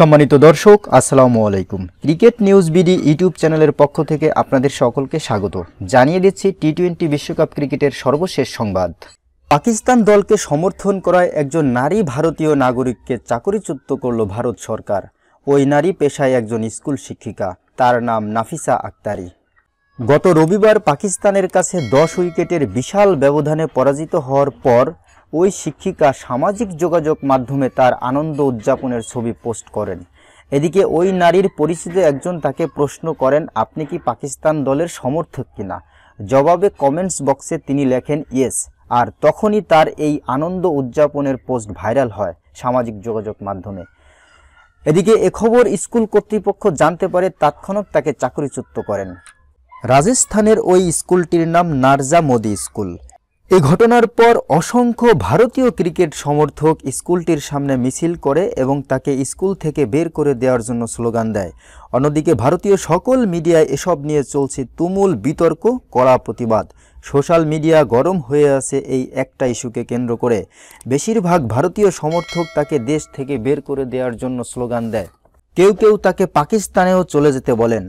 সম্মানিত দর্শক আসসালামু আলাইকুম ক্রিকেট নিউজ বিডি ইউটিউব চ্যানেলের পক্ষ থেকে আপনাদের সকলকে স্বাগত জানিয়ে দিচ্ছি টি টোয়েন্টি বিশ্বকাপ ক্রিকেটের সর্বশেষ সংবাদ পাকিস্তান দলকে সমর্থন করায় একজন নারী ভারতীয় নাগরিককে চাকরিচ্যুত করল ভারত সরকার ওই নারী পেশায় একজন স্কুল শিক্ষিকা তার নাম নাফিসা আক্তারি গত রবিবার পাকিস্তানের কাছে দশ উইকেটের বিশাল ব্যবধানে পরাজিত হওয়ার পর ওই শিক্ষিকা সামাজিক যোগাযোগ মাধ্যমে তার আনন্দ উদযাপনের ছবি পোস্ট করেন এদিকে ওই নারীর পরিচিতি একজন তাকে প্রশ্ন করেন আপনি কি পাকিস্তান দলের সমর্থক কিনা জবাবে কমেন্টস বক্সে তিনি লেখেন ইয়েস আর তখনই তার এই আনন্দ উদযাপনের পোস্ট ভাইরাল হয় সামাজিক যোগাযোগ মাধ্যমে এদিকে খবর স্কুল কর্তৃপক্ষ জানতে পারে তাৎক্ষণিক তাকে চাকরিচ্যুত করেন রাজস্থানের ওই স্কুলটির নাম নারজা মোদি স্কুল এ ঘটনার পর অসংখ্য ভারতীয় ক্রিকেট সমর্থক স্কুলটির সামনে মিছিল করে এবং তাকে স্কুল থেকে বের করে দেওয়ার জন্য স্লোগান দেয় অন্যদিকে ভারতীয় সকল মিডিয়ায় এসব নিয়ে চলছে তুমুল বিতর্ক কড়া প্রতিবাদ সোশ্যাল মিডিয়া গরম হয়ে আছে এই একটা ইস্যুকে কেন্দ্র করে বেশিরভাগ ভারতীয় সমর্থক তাকে দেশ থেকে বের করে দেওয়ার জন্য স্লোগান দেয় কেউ কেউ তাকে পাকিস্তানেও চলে যেতে বলেন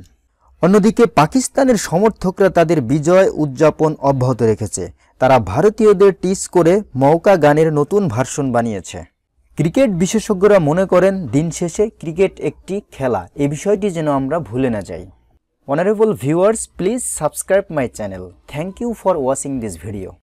অন্যদিকে পাকিস্তানের সমর্থকরা তাদের বিজয় উদযাপন অব্যাহত রেখেছে তারা ভারতীয়দের টিস করে মৌকা গানের নতুন ভার্সন বানিয়েছে ক্রিকেট বিশেষজ্ঞরা মনে করেন দিন শেষে ক্রিকেট একটি খেলা এ বিষয়টি যেন আমরা ভুলে না যাই honourable viewers please subscribe my channel thank you for watching this video